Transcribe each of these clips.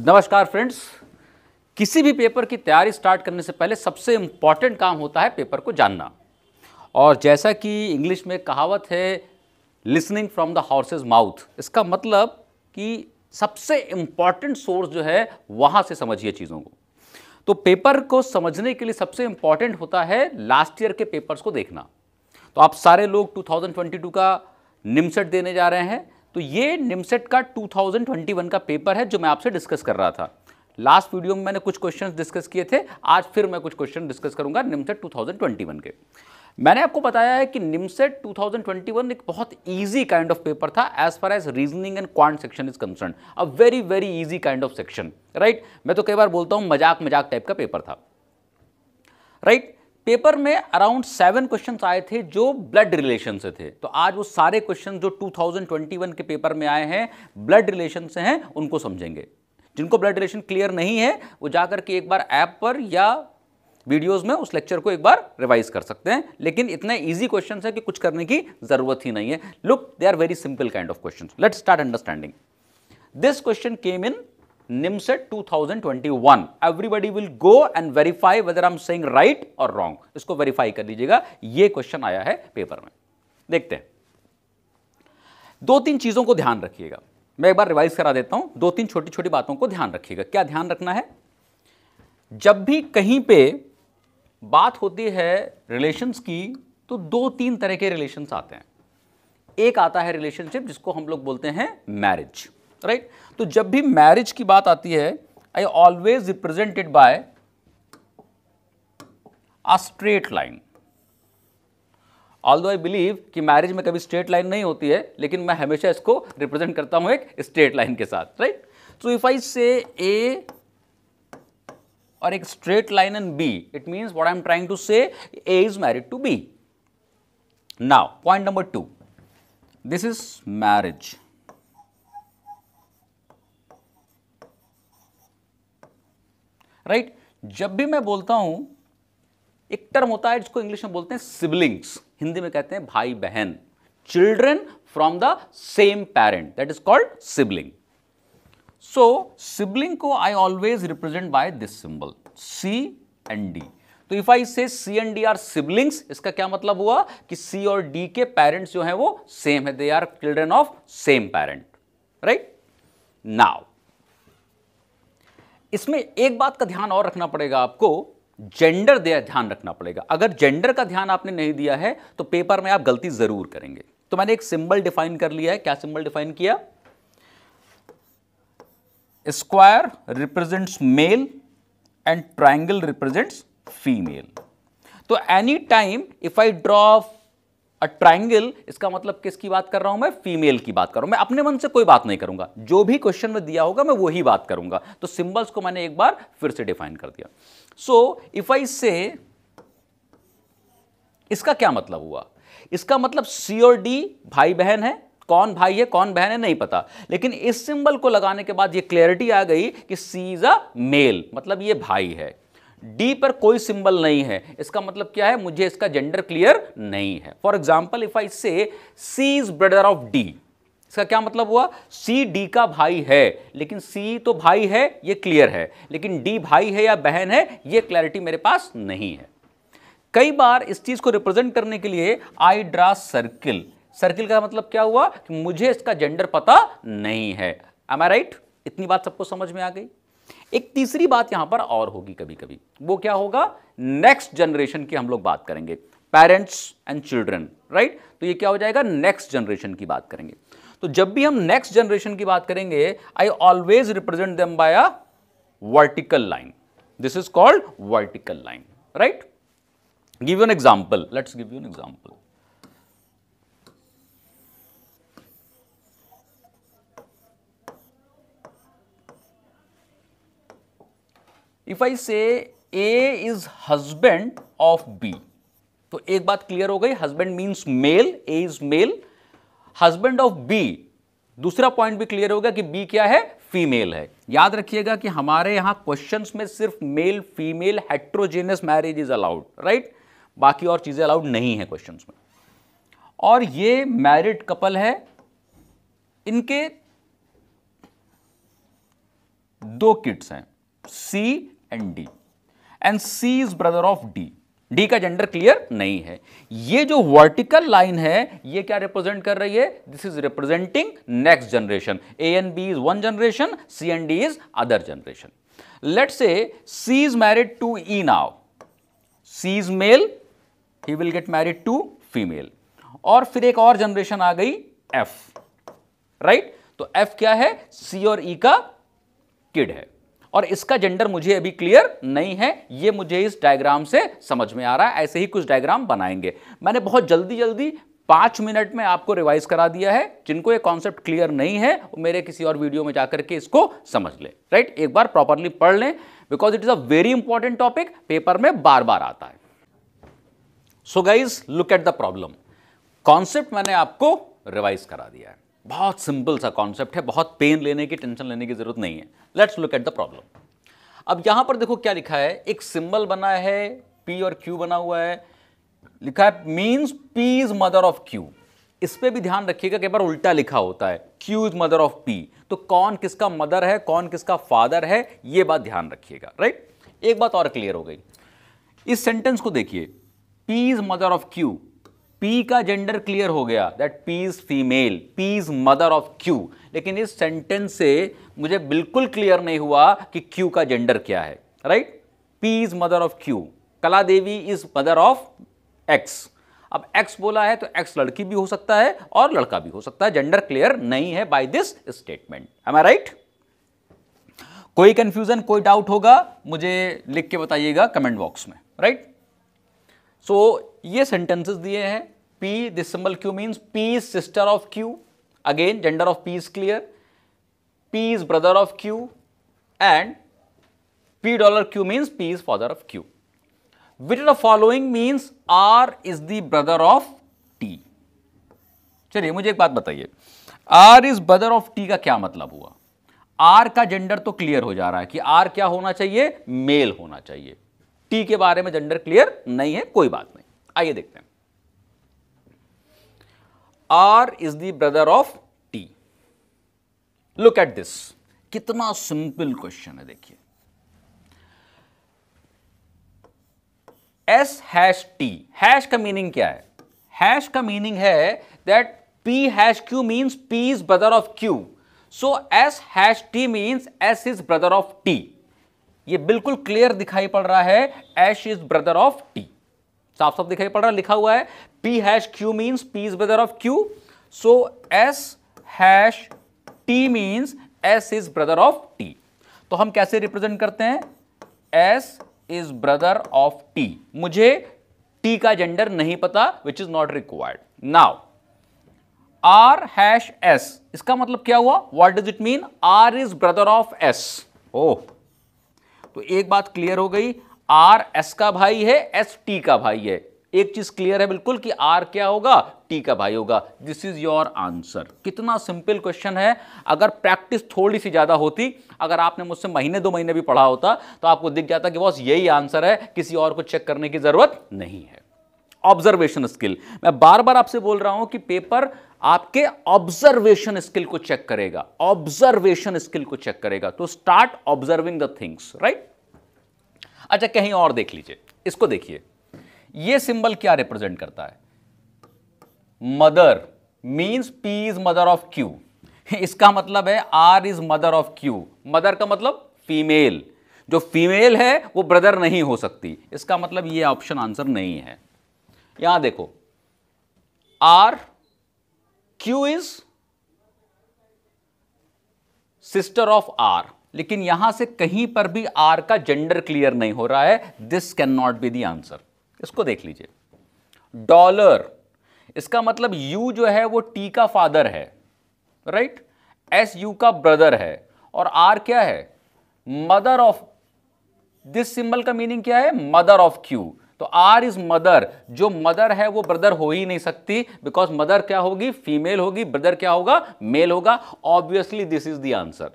नमस्कार फ्रेंड्स किसी भी पेपर की तैयारी स्टार्ट करने से पहले सबसे इम्पॉर्टेंट काम होता है पेपर को जानना और जैसा कि इंग्लिश में कहावत है listening from the horses mouth इसका मतलब कि सबसे इम्पॉर्टेंट सोर्स जो है वहाँ से समझिए चीज़ों को तो पेपर को समझने के लिए सबसे इम्पॉर्टेंट होता है लास्ट ईयर के पेपर्स को देखना तो आप सारे लोग 2022 का निमसेट देने जा रहे हैं तो ये निमसेट का 2021 का पेपर है जो मैं आपसे डिस्कस कर रहा था लास्ट वीडियो में मैंने कुछ क्वेश्चन डिस्कस किए थे आज फिर मैं कुछ क्वेश्चन डिस्कस करूंगा निमसेट 2021 के मैंने आपको बताया है कि निमसेट 2021 एक बहुत इजी काइंड ऑफ पेपर था as far as reasoning and quant section is concern a very very easy kind of section right मैं तो कई बार बोलता हूं मजाक मजाक टाइप का पेपर था राइट right? पेपर में अराउंड सेवन क्वेश्चन आए थे जो ब्लड रिलेशन से थे तो आज वो सारे क्वेश्चन जो 2021 के पेपर में आए हैं ब्लड रिलेशन से हैं उनको समझेंगे जिनको ब्लड रिलेशन क्लियर नहीं है वो जाकर के एक बार ऐप पर या वीडियोस में उस लेक्चर को एक बार रिवाइज कर सकते हैं लेकिन इतने इजी क्वेश्चन है कि कुछ करने की जरूरत ही नहीं है look they are very simple kind of question let start understanding this question came in NIMSET 2021 Everybody will go and verify whether I'm saying right or wrong. इसको verify कर लीजिएगा ये question आया है paper में देखते हैं दो तीन चीजों को ध्यान रखिएगा मैं एक बार रिवाइज करा देता हूं दो तीन छोटी छोटी बातों को ध्यान रखिएगा क्या ध्यान रखना है जब भी कहीं पे बात होती है रिलेशंस की तो दो तीन तरह के रिलेशंस आते हैं एक आता है रिलेशनशिप जिसको हम लोग बोलते हैं मैरिज राइट तो जब भी मैरिज की बात आती है I always represented by a straight line although I believe कि मैरिज में कभी स्ट्रेट लाइन नहीं होती है लेकिन मैं हमेशा इसको रिप्रेजेंट करता हूं एक स्ट्रेट लाइन के साथ right so if I say A और एक straight line and B it means what I am trying to say A is married to B now point number two this is marriage right right? जब भी मैं बोलता हूं एक term होता है जिसको इंग्लिश में बोलते हैं सिबलिंग्स हिंदी में कहते हैं भाई बहन children from the same parent that is called sibling so sibling को I always represent by this symbol C and D तो if I say C and D are siblings इसका क्या मतलब हुआ कि सी और डी के पेरेंट्स जो हैं वो सेम है they are children of same parent right now इसमें एक बात का ध्यान और रखना पड़ेगा आपको जेंडर ध्यान रखना पड़ेगा अगर जेंडर का ध्यान आपने नहीं दिया है तो पेपर में आप गलती ज़रूर करेंगे तो मैंने एक सिंबल डिफाइन कर लिया है क्या सिंबल डिफाइन किया square represents male and triangle represents female तो any time if I draw a triangle इसका मतलब किसकी बात कर रहा हूं मैं फीमेल की बात कर रहा हूं मैं अपने मन से कोई बात नहीं करूंगा जो भी क्वेश्चन में दिया होगा मैं वही बात करूंगा तो सिंबल्स को मैंने एक बार फिर से डिफाइन कर दिया सो इफ आई से इसका क्या मतलब हुआ इसका मतलब सी और डी भाई बहन है कौन भाई है कौन बहन है नहीं पता लेकिन इस सिंबल को लगाने के बाद ये क्लैरिटी आ गई कि सी इज अ मेल मतलब ये भाई है डी पर कोई सिंबल नहीं है इसका मतलब क्या है मुझे इसका जेंडर क्लियर नहीं है for example if I say C is brother of D इसका क्या मतलब हुआ सी डी का भाई है लेकिन सी तो भाई है ये क्लियर है लेकिन डी भाई है या बहन है ये क्लैरिटी मेरे पास नहीं है कई बार इस चीज़ को रिप्रेजेंट करने के लिए आई ड्रा सर्किल सर्किल का मतलब क्या हुआ कि मुझे इसका जेंडर पता नहीं है एम आई राइट इतनी बात सबको समझ में आ गई एक तीसरी बात यहां पर और होगी कभी कभी वो क्या होगा नेक्स्ट जनरेशन की हम लोग बात करेंगे पेरेंट्स एंड चिल्ड्रन राइट तो ये क्या हो जाएगा नेक्स्ट जनरेशन की बात करेंगे तो जब भी हम नेक्स्ट जनरेशन की बात करेंगे I always represent them by a vertical line this is called vertical line right give you an example let's give you an example if I say A is husband of B तो एक बात clear हो गई husband means male A is male husband of B दूसरा point भी clear होगा कि B क्या है फीमेल है याद रखिएगा कि हमारे यहां क्वेश्चंस में सिर्फ male female heterogeneous marriage is allowed right बाकी और चीज़ें अलाउड नहीं है क्वेश्चन में और ये मैरिड कपल है इनके दो किड्स हैं C and D and C is brother of D D का जेंडर क्लियर नहीं है ये जो वर्टिकल लाइन है ये क्या रिप्रेजेंट कर रही है this is representing next generation A and B is one generation C and D is other generation let say C is married to E now C is male he will get married to female और फिर एक और generation आ गई F right right? तो F क्या है सी और ई e का किड है और इसका जेंडर मुझे अभी क्लियर नहीं है ये मुझे इस डायग्राम से समझ में आ रहा है ऐसे ही कुछ डायग्राम बनाएंगे मैंने बहुत जल्दी जल्दी पाँच मिनट में आपको रिवाइज करा दिया है जिनको ये कॉन्सेप्ट क्लियर नहीं है मेरे किसी और वीडियो में जाकर के इसको समझ लें राइट एक बार प्रॉपरली पढ़ लें because it is a very important topic paper में बार बार आता है so guys look at the problem concept मैंने आपको रिवाइज करा दिया है बहुत सिंपल सा कॉन्सेप्ट है बहुत पेन लेने की टेंशन लेने की जरूरत नहीं है let's look at the problem अब यहां पर देखो क्या लिखा है एक सिंबल बना है पी और क्यू बना हुआ है लिखा है means P is mother of Q इस पर भी ध्यान रखिएगा कई बार उल्टा लिखा होता है Q is mother of P तो कौन किसका मदर है कौन किसका फादर है ये बात ध्यान रखिएगा राइट एक बात और क्लियर हो गई इस सेंटेंस को देखिए P is mother of Q पी का जेंडर क्लियर हो गया that P is female P is mother of Q लेकिन इस सेंटेंस से मुझे बिल्कुल क्लियर नहीं हुआ कि क्यू का जेंडर क्या है right P is mother of Q Kala Devi is mother of X अब एक्स बोला है तो एक्स लड़की भी हो सकता है और लड़का भी हो सकता है जेंडर क्लियर नहीं है by this statement am I right कोई कंफ्यूजन कोई डाउट होगा मुझे लिख के बताइएगा कमेंट बॉक्स में राइट right? सो so, ये सेंटेंसेस दिए हैं P this symbol Q means P is sister of Q again gender of P is clear P is brother of Q and P dollar Q means P is father of Q which the following means R is the brother of T चलिए मुझे एक बात बताइए R is brother of T का क्या मतलब हुआ are का जेंडर तो क्लियर हो जा रहा है कि आर क्या होना चाहिए मेल होना चाहिए टी के बारे में जेंडर क्लियर नहीं है कोई बात नहीं आइए देखते हैं R is the brother of T look at this कितना सिंपल क्वेश्चन है देखिए एस हैश टी हैश का मीनिंग क्या है हैश का मीनिंग है that P hash Q means P is brother of Q so S hash T means S is brother of T ये बिल्कुल क्लियर दिखाई पड़ रहा है S is brother of T साफ साफ दिखाई पड़ रहा है लिखा हुआ है P hash Q means P is brother of Q so S hash T means S is brother of T तो हम कैसे रिप्रेजेंट करते हैं S is brother of T मुझे टी का जेंडर नहीं पता which is not required now R hash S इसका मतलब क्या हुआ what does it mean R is brother of S ओ तो एक बात क्लियर हो गई आर एस का भाई है एस टी का भाई है एक चीज क्लियर है बिल्कुल कि आर क्या होगा टी का भाई होगा दिस इज योर आंसर कितना सिंपल क्वेश्चन है अगर प्रैक्टिस थोड़ी सी ज्यादा होती अगर आपने मुझसे महीने दो महीने भी पढ़ा होता तो आपको दिख जाता कि बॉस यही आंसर है किसी और को चेक करने की जरूरत नहीं है ऑब्जर्वेशन स्किल मैं बार बार आपसे बोल रहा हूं कि पेपर आपके ऑब्जर्वेशन स्किल को चेक करेगा ऑब्जर्वेशन स्किल को चेक करेगा तो start observing the things right अच्छा कहीं और देख लीजिए इसको देखिए ये सिंबल क्या रिप्रेजेंट करता है mother means P is mother of Q इसका मतलब है R is mother of Q mother का मतलब फीमेल जो फीमेल है वो ब्रदर नहीं हो सकती इसका मतलब ये ऑप्शन आंसर नहीं है यहां देखो R Q is sister of R लेकिन यहां से कहीं पर भी आर का जेंडर क्लियर नहीं हो रहा है this can not be the answer इसको देख लीजिए डॉलर इसका मतलब यू जो है वो टी का फादर है राइट एस यू का ब्रदर है और आर क्या है मदर ऑफ दिस सिंबल का मीनिंग क्या है मदर ऑफ क्यू तो आर इज मदर जो मदर है वो ब्रदर हो ही नहीं सकती बिकॉज मदर क्या होगी फीमेल होगी ब्रदर क्या होगा मेल होगा obviously this is the answer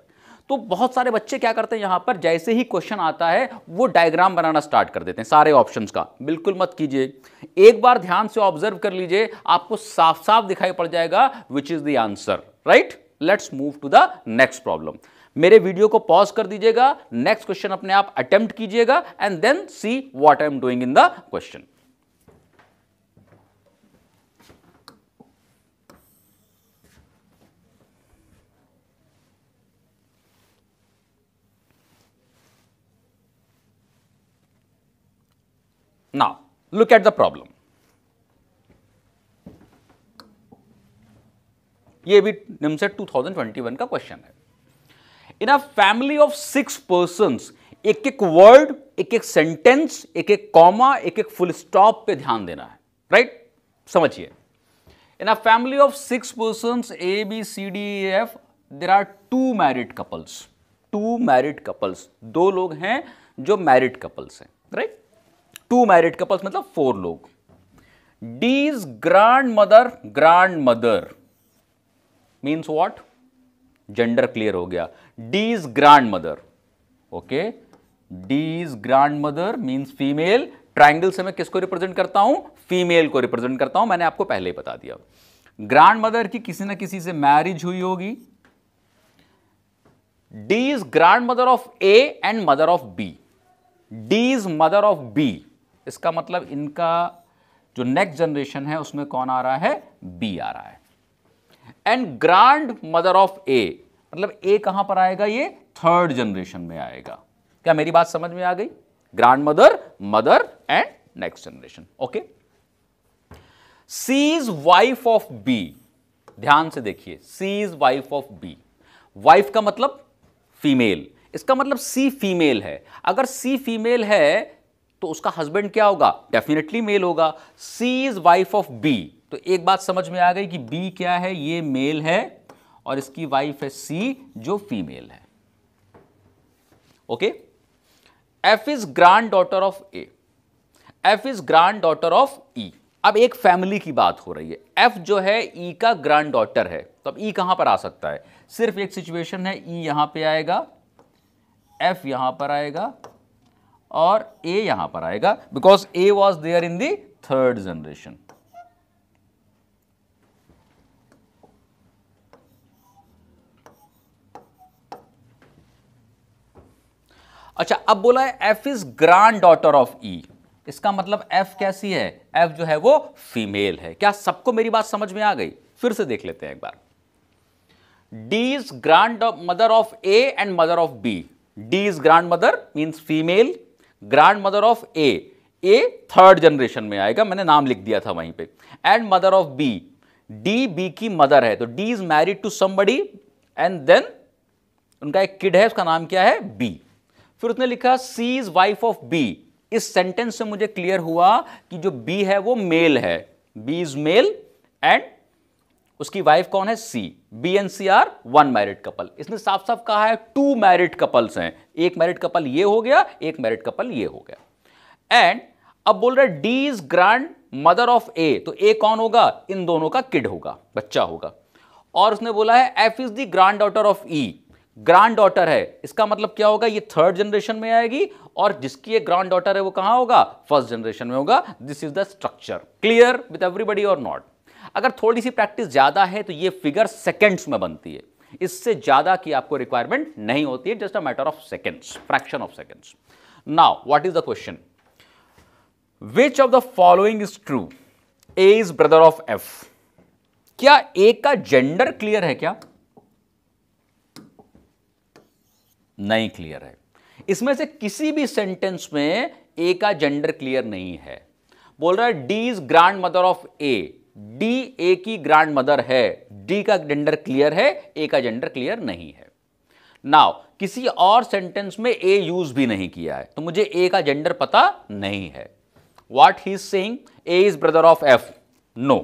तो बहुत सारे बच्चे क्या करते हैं यहां पर जैसे ही क्वेश्चन आता है वो डायग्राम बनाना स्टार्ट कर देते हैं सारे ऑप्शन का बिल्कुल मत कीजिए एक बार ध्यान से ऑब्जर्व कर लीजिए आपको साफ साफ दिखाई पड़ जाएगा which is the answer right let's move to the next problem मेरे वीडियो को पॉज कर दीजिएगा नेक्स्ट क्वेश्चन अपने आप अटेम्प्ट कीजिएगा and then see what I am doing in the question Now, look at the problem. ये भी निमसेट 2021 का क्वेश्चन है in a family of six person एक एक वर्ड एक एक सेंटेंस एक एक कॉमा एक एक फुल स्टॉप पे ध्यान देना है राइट समझिए in a family of six person A B C D F there are two married couples two married couples दो लोग हैं जो मैरिड कपल्स हैं right right? Two married couples मतलब फोर लोग D's grandmother grand mother means what gender clear हो गया D's grandmother okay D's grand mother means female triangle से मैं किसको रिप्रेजेंट करता हूं फीमेल को रिप्रेजेंट करता हूं मैंने आपको पहले ही बता दिया ग्रांड मदर की किसी ना किसी से मैरिज हुई होगी D's grand mother of A and mother of B D is mother of B इसका मतलब इनका जो नेक्स्ट जनरेशन है उसमें कौन आ रहा है बी आ रहा है and grand mother of A मतलब ए कहां पर आएगा ये थर्ड जनरेशन में आएगा क्या मेरी बात समझ में आ गई grandmother mother and next generation okay C is wife of B ध्यान से देखिए C is wife of B wife का मतलब फीमेल इसका मतलब सी फीमेल है अगर सी फीमेल है तो उसका हस्बैंड क्या होगा डेफिनेटली मेल होगा C is wife of B तो एक बात समझ में आ गई कि बी क्या है ये मेल है और इसकी वाइफ है सी जो फीमेल है okay F is grand daughter of A F is grand daughter of E अब एक फैमिली की बात हो रही है एफ जो है ई e का ग्रांड डॉटर है तो अब ई e कहां पर आ सकता है सिर्फ एक सिचुएशन है ई e यहां पे आएगा एफ यहां पर आएगा और ए यहां पर आएगा because A was there in the third generation अच्छा अब बोला है F is grand daughter of E इसका मतलब एफ कैसी है एफ जो है वो फीमेल है क्या सबको मेरी बात समझ में आ गई फिर से देख लेते हैं एक बार D is grand mother of A and mother of B D is grand mother means female grand mother of A A third generation में आएगा मैंने नाम लिख दिया था वहीं पे and mother of B D B की मदर है तो D is married to somebody and then उनका एक किड है उसका नाम क्या है बी फिर उसने लिखा C is wife of B इस सेंटेंस से मुझे क्लियर हुआ कि जो बी है वो मेल है बी इज मेल एंड उसकी वाइफ कौन है C B and C are one married couple इसने साफ साफ कहा है टू मैरिड कपल्स हैं एक मैरिड कपल ये हो गया एक मैरिड कपल ये हो गया एंड अब बोल रहा है D is grand mother of A तो ए कौन होगा इन दोनों का किड होगा बच्चा होगा और उसने बोला है F is the grand daughter of E grand daughter है इसका मतलब क्या होगा ये थर्ड जनरेशन में आएगी और जिसकी ये ग्रांड डॉटर है वो कहां होगा फर्स्ट जनरेशन में होगा this is the structure clear with everybody और नॉट अगर थोड़ी सी प्रैक्टिस ज़्यादा है तो ये फिगर सेकेंड्स में बनती है इससे ज़्यादा की आपको रिक्वायरमेंट नहीं होती है just a matter of seconds fraction of seconds now what is the question which of the following is true A is brother of F क्या ए का जेंडर क्लियर है क्या नहीं क्लियर है इसमें से किसी भी सेंटेंस में ए का जेंडर क्लियर नहीं है बोल रहा है D is grand mother of A D A की ग्रांड मदर है डी का जेंडर क्लियर है ए का जेंडर क्लियर नहीं है नाउ किसी और सेंटेंस में ए यूज भी नहीं किया है तो मुझे ए का जेंडर पता नहीं है what he saying A is brother of F no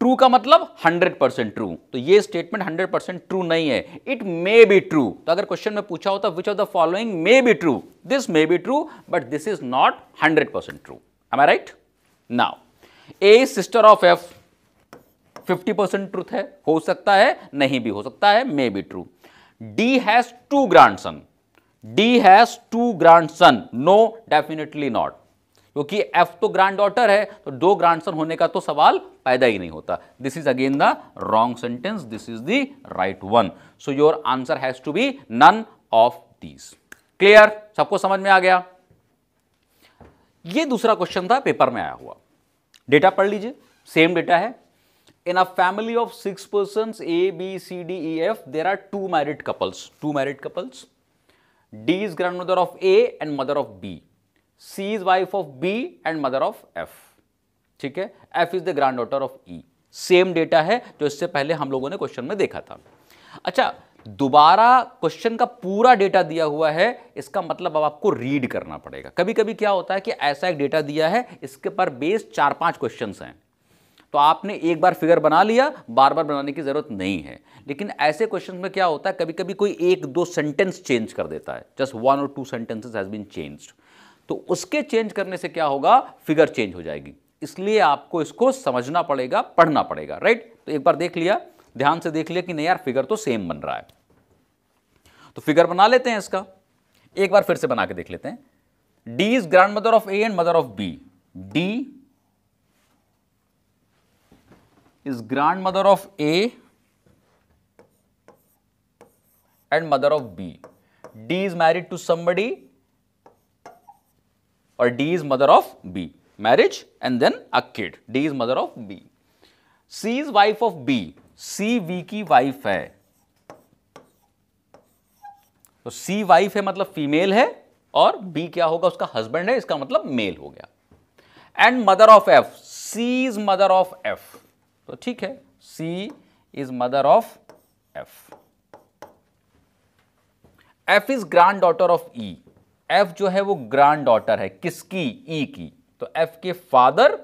true का मतलब 100 परसेंट ट्रू तो ये स्टेटमेंट 100 परसेंट ट्रू नहीं है इट मे बी ट्रू तो अगर क्वेश्चन में पूछा होता which of the following may be true this may be true but this is not 100 percent true am I right now A sister of F 50 percent truth है हो सकता है नहीं भी हो सकता है may be true D has two grand son D has two grand son no definitely not क्योंकि एफ तो ग्रांड डॉटर है तो दो ग्रांड सन होने का तो सवाल पैदा ही नहीं होता this is again the wrong sentence this is the right one so your answer has to be none of these clear सबको समझ में आ गया ये दूसरा क्वेश्चन था पेपर में आया हुआ डेटा पढ़ लीजिए सेम डेटा है in a family of six person A B C D E F there are two married couples two married couples D is grand mother of A and mother of B C is wife of B and mother of F ठीक है F is the grand daughter of E same data है जो इससे पहले हम लोगों ने question में देखा था अच्छा दोबारा क्वेश्चन का पूरा डेटा दिया हुआ है इसका मतलब अब आपको रीड करना पड़ेगा कभी कभी क्या होता है कि ऐसा एक डेटा दिया है इसके पर बेस चार पांच क्वेश्चन हैं तो आपने एक बार फिगर बना लिया बार बार बनाने की ज़रूरत नहीं है लेकिन ऐसे क्वेश्चन में क्या होता है कभी कभी कोई एक दो सेंटेंस चेंज कर देता है जस्ट वन और two sentences has been change तो उसके चेंज करने से क्या होगा फिगर चेंज हो जाएगी इसलिए आपको इसको समझना पड़ेगा पढ़ना पड़ेगा राइट तो एक बार देख लिया ध्यान से देख लिया कि नहीं यार फिगर तो सेम बन रहा है तो फिगर बना लेते हैं इसका एक बार फिर से बना के देख लेते हैं D is grand mother of A and mother of B D is grand mother of A and mother of B D is married to somebody और D is mother of B marriage and then a D is mother of B C is wife of B C B की wife है तो सी wife है मतलब female है और B क्या होगा उसका हस्बैंड है इसका मतलब मेल हो गया and mother of F C is mother of F तो ठीक है C is mother of F F is grand daughter of E F जो है वो ग्रांड डॉटर है किसकी ई e की तो एफ के फादर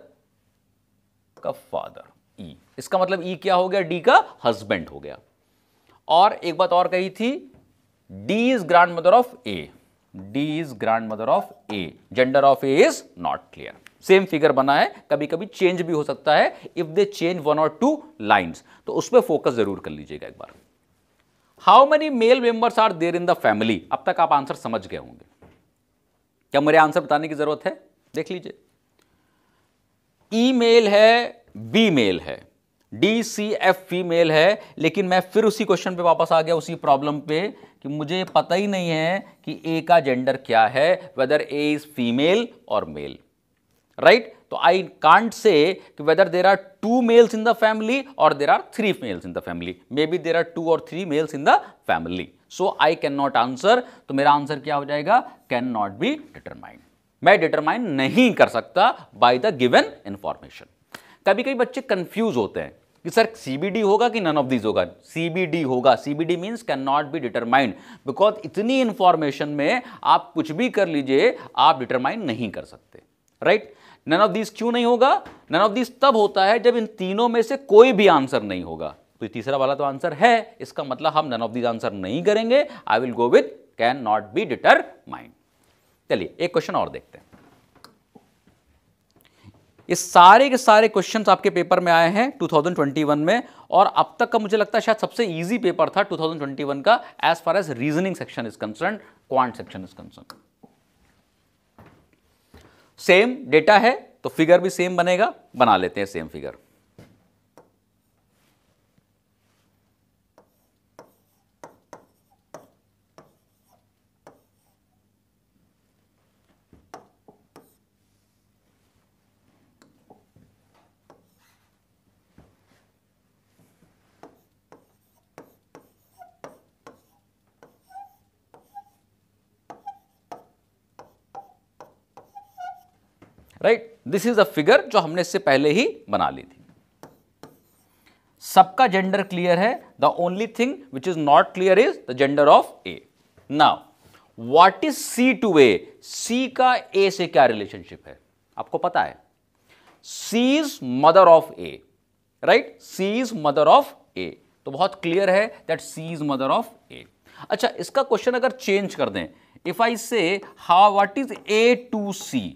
का फादर ई e. इसका मतलब ई e क्या हो गया डी का हस्बैंड हो गया और एक बात और कही थी D is grand mother of A D is grand mother of A gender of A is not clear same figure बना है कभी कभी चेंज भी हो सकता है इफ दे चेंज वन और टू लाइन्स तो उस पर फोकस जरूर कर लीजिएगा एक बार how many male members are there in the family अब तक आप आंसर समझ गए होंगे क्या मुझे आंसर बताने की जरूरत है देख लीजिए ई e मेल है बी मेल है डी सी एफ फीमेल है लेकिन मैं फिर उसी क्वेश्चन पे वापस आ गया उसी प्रॉब्लम पे कि मुझे पता ही नहीं है कि ए का जेंडर क्या है वेदर ए इज फीमेल और मेल राइट तो आई कांट से कि whether there are two males in the family और there are three males in the family may be there are two और three males in the family so I can not answer तो मेरा आंसर क्या हो जाएगा can not be determined मैं determine नहीं कर सकता बाय द गिवन इंफॉर्मेशन कभी कभी बच्चे कंफ्यूज होते हैं कि सर सीबीडी होगा कि नन ऑफ दीज होगा सीबीडी होगा CBD means can not be determined because इतनी इन्फॉर्मेशन में आप कुछ भी कर लीजिए आप डिटरमाइन नहीं कर सकते राइट नन ऑफ दीज क्यों नहीं होगा नन ऑफ दीज तब होता है जब इन तीनों में से कोई भी आंसर नहीं होगा तो तीसरा वाला तो आंसर है इसका मतलब हम नन ऑफ दीज आंसर नहीं करेंगे I will go with can not be deter चलिए एक क्वेश्चन और देखते हैं ये सारे के सारे क्वेश्चन आपके पेपर में आए हैं 2021 में और अब तक का मुझे लगता है शायद सबसे ईजी पेपर था 2021 का as far as reasoning section is concern quant section is concern same data है तो फिगर भी सेम बनेगा बना लेते हैं same figure right this is a figure जो हमने इससे पहले ही बना ली थी सबका जेंडर क्लियर है the only thing which is not clear is the gender of A now what is C to A C का ए से क्या रिलेशनशिप है आपको पता है C is mother of A right C is mother of A तो बहुत clear है that C is mother of A अच्छा इसका क्वेश्चन अगर चेंज कर दें if I say how what is A to C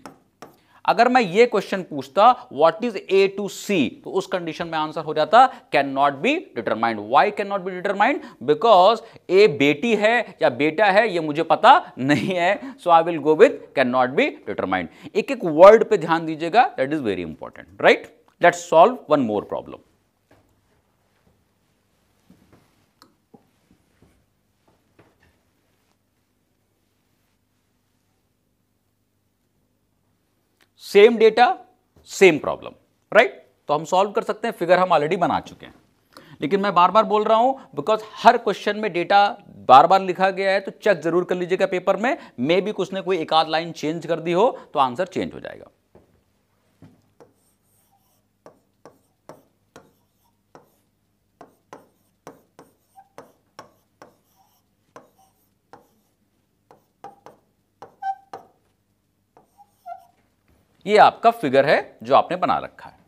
अगर मैं ये क्वेश्चन पूछता what is A to C तो उस कंडीशन में आंसर हो जाता can not be determined why can not be determined because A बेटी है या बेटा है ये मुझे पता नहीं है so I will go with can not be determined एक एक वर्ड पे ध्यान दीजिएगा that is very important right let's solve one more problem same data same problem right तो हम सॉल्व कर सकते हैं फिगर हम ऑलरेडी बना चुके हैं लेकिन मैं बार बार बोल रहा हूं बिकॉज हर क्वेश्चन में डेटा बार बार लिखा गया है तो चेक जरूर कर लीजिएगा पेपर में मे भी कुछ ने कोई एक आध लाइन चेंज कर दी हो तो आंसर चेंज हो जाएगा ये आपका फिगर है जो आपने बना रखा है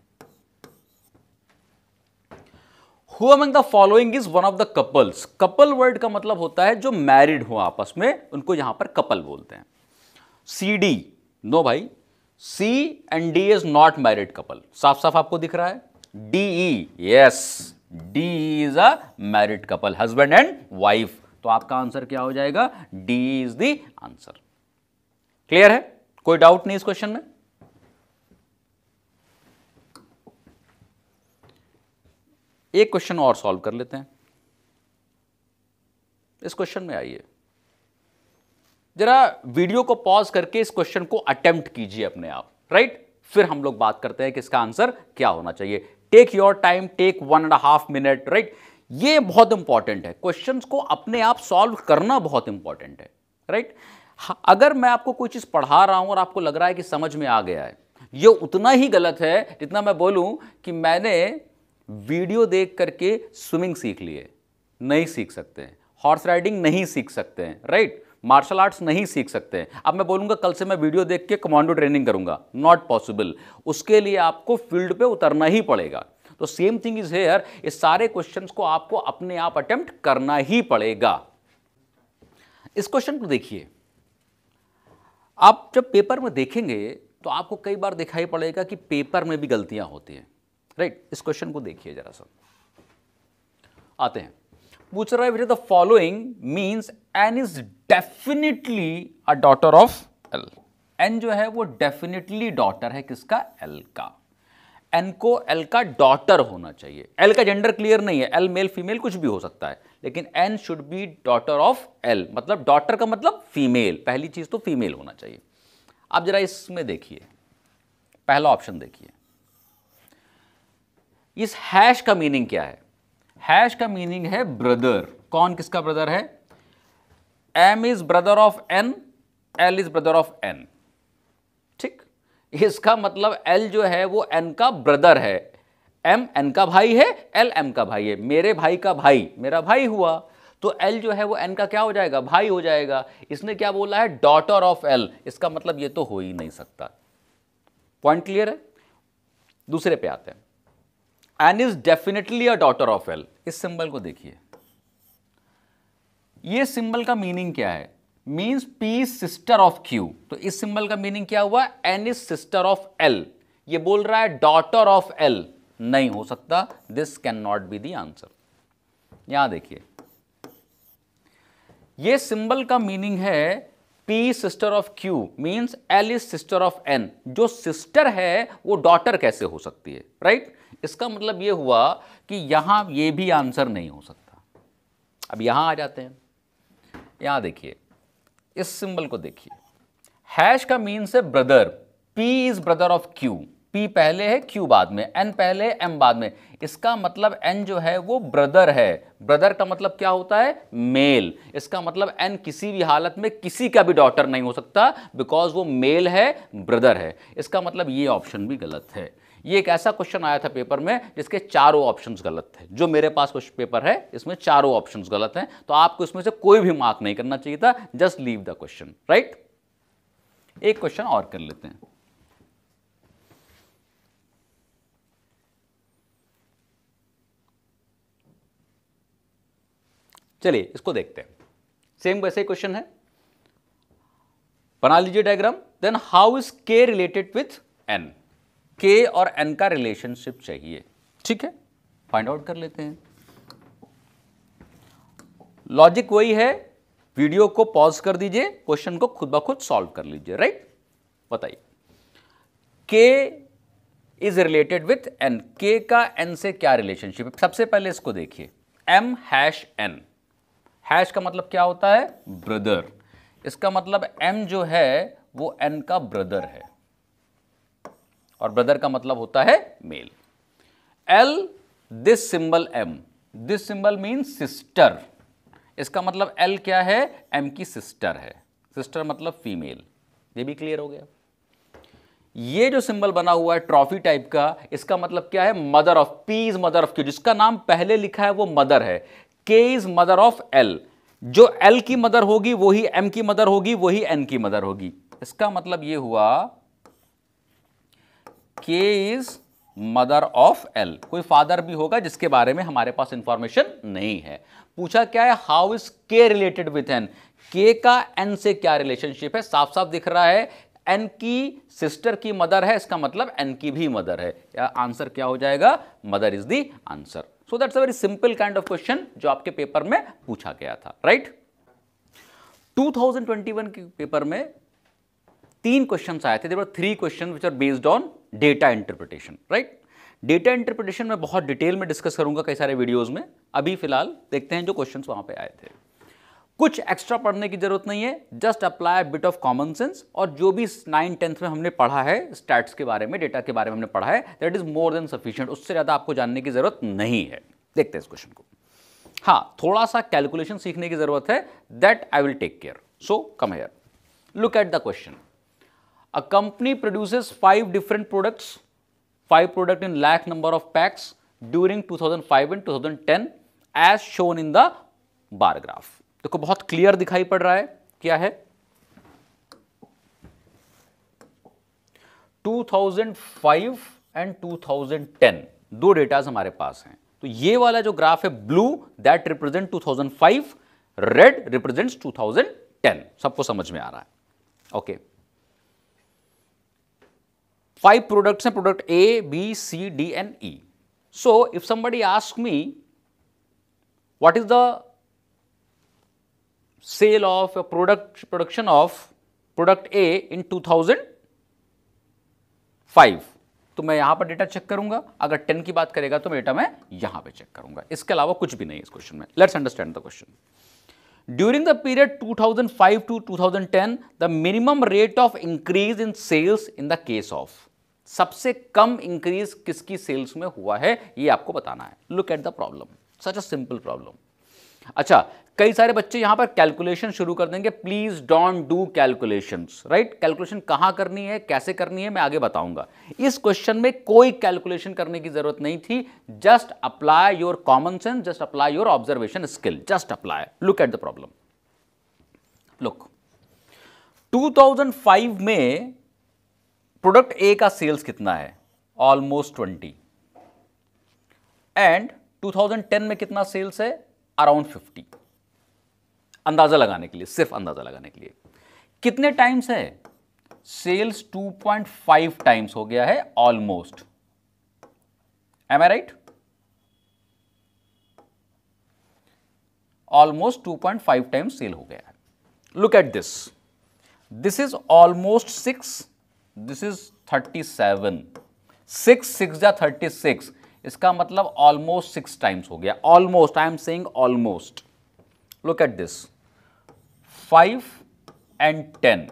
who among the following is one of the couples couple word का मतलब होता है जो मैरिड हो आपस में उनको यहां पर कपल बोलते हैं सी डी नो भाई C and D is not married couple साफ साफ आपको दिख रहा है D E yes D is a married couple husband and wife तो आपका आंसर क्या हो जाएगा D is the answer clear है कोई डाउट नहीं इस क्वेश्चन में एक क्वेश्चन और सॉल्व कर लेते हैं इस क्वेश्चन में आइए जरा वीडियो को पॉज करके इस क्वेश्चन को अटेम्प्ट कीजिए अपने आप राइट फिर हम लोग बात करते हैं कि इसका आंसर क्या होना चाहिए take your time take one and half minute right ये बहुत इंपॉर्टेंट है क्वेश्चन को अपने आप सॉल्व करना बहुत इंपॉर्टेंट है राइट हाँ, अगर मैं आपको कोई चीज़ पढ़ा रहा हूं और आपको लग रहा है कि समझ में आ गया है ये उतना ही गलत है जितना मैं बोलूं कि मैंने वीडियो देख करके स्विमिंग सीख लिए नहीं सीख सकते हैं हॉर्स राइडिंग नहीं सीख सकते हैं राइट मार्शल आर्ट्स नहीं सीख सकते हैं अब मैं बोलूँगा कल से मैं वीडियो देख के कमांडो ट्रेनिंग करूँगा नॉट पॉसिबल उसके लिए आपको फील्ड पे उतरना ही पड़ेगा तो सेम थिंग इज हेयर इस सारे क्वेश्चन को आपको अपने आप अटेम्प्ट करना ही पड़ेगा इस क्वेश्चन को देखिए आप जब पेपर में देखेंगे तो आपको कई बार दिखाई पड़ेगा कि पेपर में भी गलतियां होती हैं राइट इस क्वेश्चन को देखिए जरा सा आते हैं पूछ रहा है which the following means N is definitely a daughter of L N जो है वो डेफिनेटली डॉटर है किसका एल का एन को एल का डॉटर होना चाहिए एल का जेंडर क्लियर नहीं है एल मेल फीमेल कुछ भी हो सकता है लेकिन N should be daughter of L मतलब डॉटर का मतलब फीमेल पहली चीज़ तो फीमेल होना चाहिए आप जरा इसमें देखिए पहला ऑप्शन देखिए इस हैश का मीनिंग क्या है हैश का मीनिंग है ब्रदर कौन किसका ब्रदर है M is brother of N L is brother of N ठीक इसका मतलब एल जो है वो एन का ब्रदर है एम एन का भाई है एल एम का भाई है मेरे भाई का भाई मेरा भाई हुआ तो एल जो है वो एन का क्या हो जाएगा भाई हो जाएगा इसने क्या बोला है डॉटर ऑफ एल इसका मतलब ये तो हो ही नहीं सकता पॉइंट क्लियर है दूसरे पे आते हैं and is definitely a daughter of L इस सिंबल को देखिए ये सिंबल का मीनिंग क्या है means P sister of Q तो इस सिंबल का मीनिंग क्या हुआ N is sister of L ये बोल रहा है डॉटर ऑफ एल नहीं हो सकता this can not be the answer यहां देखिए ये सिंबल का मीनिंग है P sister of Q means L is sister of N जो सिस्टर है वो डॉटर कैसे हो सकती है राइट right? इसका मतलब ये हुआ कि यहाँ ये भी आंसर नहीं हो सकता अब यहाँ आ जाते हैं यहाँ देखिए इस सिंबल को देखिए हैश का मीन्स है brother P is brother of Q P पहले है क्यू बाद में एन पहले एम बाद में इसका मतलब एन जो है वो ब्रदर है ब्रदर का मतलब क्या होता है मेल इसका मतलब एन किसी भी हालत में किसी का भी डॉटर नहीं हो सकता बिकॉज वो मेल है ब्रदर है इसका मतलब ये ऑप्शन भी गलत है ये एक ऐसा क्वेश्चन आया था पेपर में जिसके चारों ऑप्शन गलत थे जो मेरे पास कुछ पेपर है इसमें चारों ऑप्शन गलत हैं तो आपको इसमें से कोई भी मार्क नहीं करना चाहिए था just leave the question right एक क्वेश्चन और कर लेते हैं चलिए इसको देखते हैं सेम वैसे ही क्वेश्चन है बना लीजिए diagram then how is K related with N K और एन का रिलेशनशिप चाहिए ठीक है फाइंड आउट कर लेते हैं लॉजिक वही है वीडियो को पॉज कर दीजिए क्वेश्चन को खुद ब खुद सॉल्व कर लीजिए राइट बताइए के is related with N K का एन से क्या रिलेशनशिप है सबसे पहले इसको देखिए एम हैश एन हैश का मतलब क्या होता है ब्रदर इसका मतलब एम जो है वो एन का ब्रदर है और ब्रदर का मतलब होता है male L this symbol M this symbol means sister इसका मतलब एल क्या है एम की सिस्टर है सिस्टर मतलब फीमेल ये भी क्लियर हो गया ये जो सिंबल बना हुआ है ट्रॉफी टाइप का इसका मतलब क्या है mother of P is mother of Q जिसका नाम पहले लिखा है वो मदर है K is mother of L जो एल की मदर होगी वही एम की मदर होगी वही एन की मदर होगी इसका मतलब ये हुआ K is mother of L कोई फादर भी होगा जिसके बारे में हमारे पास इंफॉर्मेशन नहीं है पूछा क्या है how is K related with N K का एन से क्या रिलेशनशिप है साफ साफ दिख रहा है एन की सिस्टर की मदर है इसका मतलब एन की भी मदर है या आंसर क्या हो जाएगा mother is the answer so that's a very simple kind of question जो आपके पेपर में पूछा गया था राइट right? 2021 के पेपर में तीन क्वेश्चन आए थे there were three question which are based on data interpretation right data interpretation मैं बहुत डिटेल में डिस्कस करूंगा कई सारे वीडियोस में अभी फिलहाल देखते हैं जो क्वेश्चंस वहां पे आए थे कुछ एक्स्ट्रा पढ़ने की जरूरत नहीं है just apply bit of common sense और जो भी नाइन टेंथ में हमने पढ़ा है स्टैट्स के बारे में डेटा के बारे में हमने पढ़ा है that is more than sufficient उससे ज़्यादा आपको जानने की जरूरत नहीं है देखते हैं इस क्वेश्चन को हाँ थोड़ा सा कैलकुलेशन सीखने की जरूरत है that I will take care so come here look at the question a company produces five different products, five product in lakh number of packs during 2005 and 2010 as shown in the bar graph. देखो बहुत clear दिखाई पड़ रहा है क्या है 2005 and 2010 दो datas हमारे पास हैं तो ये वाला जो ग्राफ है blue that represent 2005 red represents 2010 सबको समझ में आ रहा है ओके okay. फाइव प्रोडक्ट्स हैं product A B C D and E so if somebody asks me what is the sale of a product production of product A in 2005 तो मैं यहां पर डेटा चेक करूंगा अगर 10 की बात करेगा तो मैं डेटा मैं यहां पे चेक करूंगा इसके अलावा कुछ भी नहीं इस क्वेश्चन में let's understand the question during the period 2005 to ten the minimum rate of increase in sales in the case of सबसे कम इंक्रीज किसकी सेल्स में हुआ है ये आपको बताना है look at the problem such a simple problem अच्छा कई सारे बच्चे यहां पर कैलकुलेशन शुरू कर देंगे please don't do calculation right calculation कहां करनी है कैसे करनी है मैं आगे बताऊंगा इस क्वेश्चन में कोई कैलकुलेशन करने की जरूरत नहीं थी just apply your common sense just apply your observation skill just apply look at the problem look 2005 में प्रोडक्ट ए का सेल्स कितना है ऑलमोस्ट ट्वेंटी एंड 2010 में कितना सेल्स है अराउंड 50 अंदाज़ा लगाने के लिए सिर्फ अंदाज़ा लगाने के लिए कितने टाइम्स है सेल्स 2.5 टाइम्स हो गया है almost am I right almost 2.5 times sale हो गया है look at this this is almost six this is thirty seven six six या थर्टी सिक्स इसका मतलब ऑलमोस्ट सिक्स टाइम्स हो गया almost I am saying almost look at this five and ten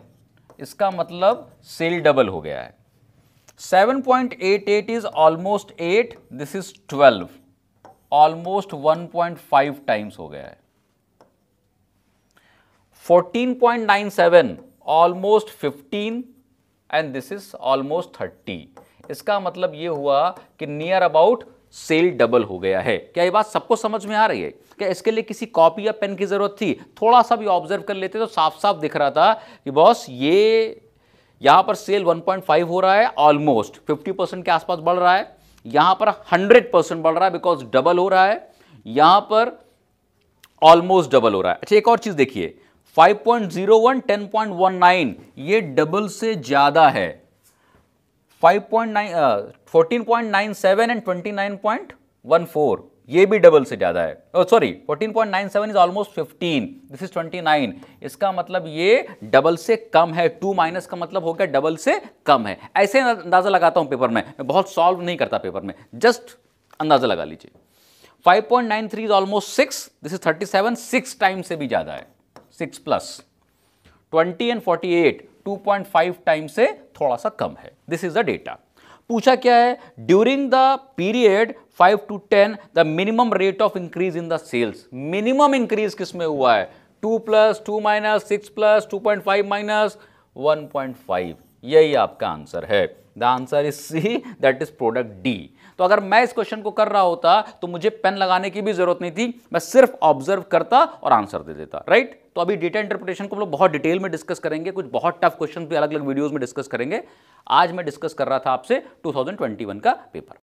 इसका मतलब सेल डबल हो गया है seven point eight eight is almost eight this is twelve almost one point five times हो गया है fourteen point nine seven almost fifteen and this is almost thirty इसका मतलब ये हुआ कि नियर अबाउट सेल डबल हो गया है क्या ये बात सबको समझ में आ रही है क्या इसके लिए किसी कॉपी या पेन की ज़रूरत थी थोड़ा सा भी ऑब्जर्व कर लेते तो साफ साफ दिख रहा था कि बॉस ये यहाँ पर सेल 1.5 हो रहा है ऑलमोस्ट 50 परसेंट के आसपास बढ़ रहा है यहाँ पर 100 परसेंट बढ़ रहा है बिकॉज डबल हो रहा है यहाँ पर ऑलमोस्ट डबल हो रहा है अच्छा एक और चीज़ देखिए 5.01 10.19 ये डबल से ज़्यादा है 5.9 14.97 एंड 29.14 ये भी डबल से ज़्यादा है sorry 14.97 is almost 15 this is 29 इसका मतलब ये डबल से कम है टू माइनस का मतलब हो गया डबल से कम है ऐसे अंदाज़ा लगाता हूं पेपर में मैं बहुत सॉल्व नहीं करता पेपर में जस्ट अंदाज़ा लगा लीजिए 5.93 is almost six this is 37 six time से भी ज़्यादा है six plus twenty and forty eight two point five time से थोड़ा सा कम है दिस इज द डेटा पूछा क्या है during the period five to ten the minimum rate of increase in the sales minimum increase किस में हुआ है two plus two minus six plus two point five minus one point five यही आपका answer है the answer is C that is product D तो अगर मैं इस क्वेश्चन को कर रहा होता तो मुझे पेन लगाने की भी जरूरत नहीं थी मैं सिर्फ ऑब्जर्व करता और आंसर दे देता राइट तो अभी डेटा इंटरप्रिटेशन को हम लोग बहुत डिटेल में डिस्कस करेंगे कुछ बहुत टफ क्वेश्चन भी अलग अलग वीडियोज़ में डिस्कस करेंगे आज मैं डिस्कस कर रहा था आपसे 2021 का पेपर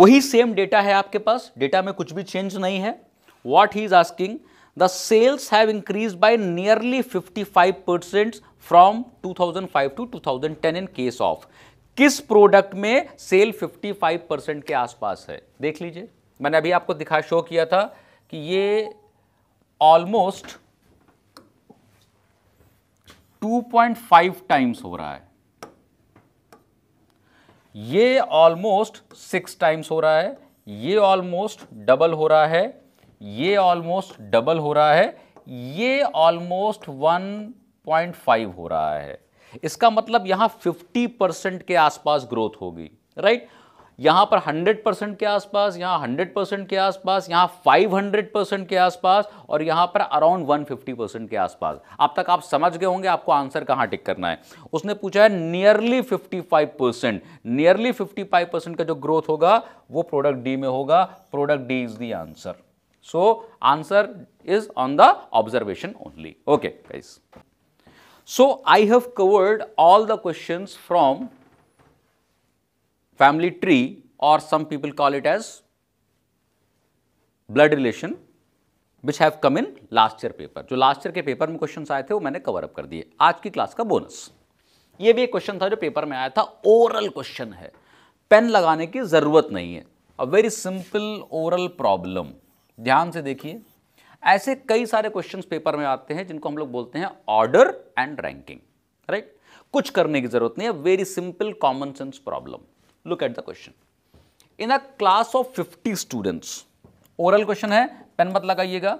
वही सेम डेटा है आपके पास डेटा में कुछ भी चेंज नहीं है what he is asking the sales have increase by nearly 55 percent from 2005 to 2010 in case of किस प्रोडक्ट में सेल 55 परसेंट के आसपास है देख लीजिए मैंने अभी आपको दिखा शो किया था कि ये ऑलमोस्ट 2.5 टाइम्स हो रहा है ये ऑलमोस्ट सिक्स टाइम्स हो रहा है ये ऑलमोस्ट डबल हो रहा है ये ऑलमोस्ट डबल हो रहा है ये ऑलमोस्ट 1.5 हो रहा है इसका मतलब यहां 50 परसेंट के आसपास ग्रोथ होगी राइट right? यहां पर 100 परसेंट के आसपास यहां 100 परसेंट के आसपास यहां 500 परसेंट के आसपास और यहां पर अराउंड 150 परसेंट के आसपास अब तक आप समझ गए होंगे आपको आंसर कहां टिक करना है उसने पूछा है नियरली 55 परसेंट नियरली 55 परसेंट का जो ग्रोथ होगा वो प्रोडक्ट डी में होगा product D is the answer so answer is on the observation only okay so I have covered all the question from family tree or some people call it as blood relation which have come in last year paper. jo last year ke paper mein questions aaye the wo maine cover up kar diye aaj ki class ka bonus. ye bhi ek question tha jo paper mein aaya tha oral question hai pen lagane ki zarurat nahi hai a very simple oral problem dhyan se dekhiye ऐसे कई सारे questions paper में आते हैं जिनको हम लोग बोलते हैं ऑर्डर एंड रैंकिंग राइट कुछ करने की जरूरत नहीं है very simple common sense problem look at the question in a class of fifty students oral question है पेन मत लगाइएगा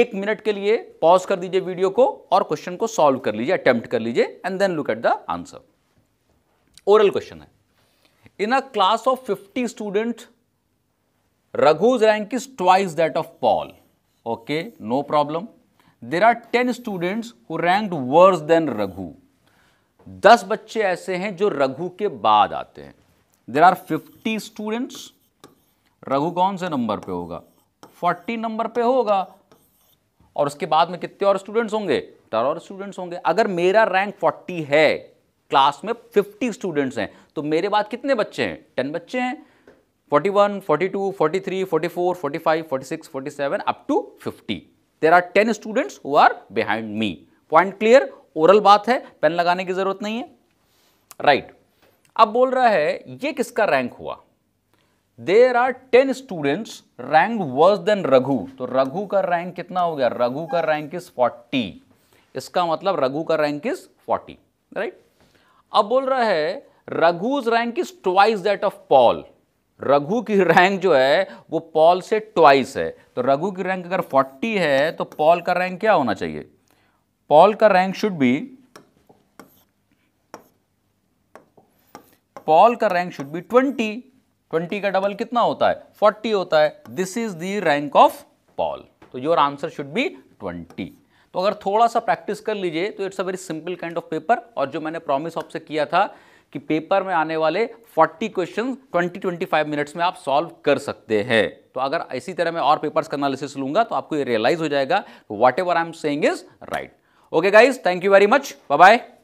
एक मिनट के लिए पॉज कर दीजिए वीडियो को और क्वेश्चन को सॉल्व कर लीजिए अटेम्प्ट कर लीजिए and then look at the answer oral question है in a class of fifty student Raghu's rank is twice that of Paul okay no problem there are ten students who rank worse than Raghu दस बच्चे ऐसे हैं जो रघु के बाद आते हैं there are fifty students Raghu कौन से नंबर पे होगा फोर्टी नंबर पे होगा और उसके बाद में कितने और स्टूडेंट्स होंगे टर और स्टूडेंट्स होंगे अगर मेरा रैंक फोर्टी है क्लास में फिफ्टी स्टूडेंट्स हैं तो मेरे बाद कितने बच्चे हैं टेन बच्चे हैं forty one forty two forty three forty four forty five forty six forty seven up to fifty there are ten students who are behind me point clear oral बात है पेन लगाने की जरूरत नहीं है राइट अब बोल रहा है ये किसका रैंक हुआ there are ten students rank worse than Raghu तो रघु का रैंक कितना हो गया रघु का रैंक इज फोर्टी इसका मतलब रघु का रैंक इज फोर्टी राइट अब बोल रहा है Raghu's rank is twice that of Paul Raghu की रैंक जो है वो पॉल से ट्वाइस है तो रघु की रैंक अगर 40 है तो पॉल का रैंक क्या होना चाहिए पॉल का रैंक शुड बी पॉल का rank should be twenty twenty का डबल कितना होता है फोर्टी होता है this is the rank of Paul तो your answer should be twenty तो अगर थोड़ा सा प्रैक्टिस कर लीजिए तो it's a very simple kind of paper और जो मैंने प्रॉमिस आपसे किया था कि पेपर में आने वाले 40 क्वेश्चन 20-25 मिनट्स में आप सॉल्व कर सकते हैं तो अगर इसी तरह मैं और पेपर्स का एनालिसिस लूंगा तो आपको ये रियलाइज हो जाएगा whatever I am saying is right okay guys thank you very much bye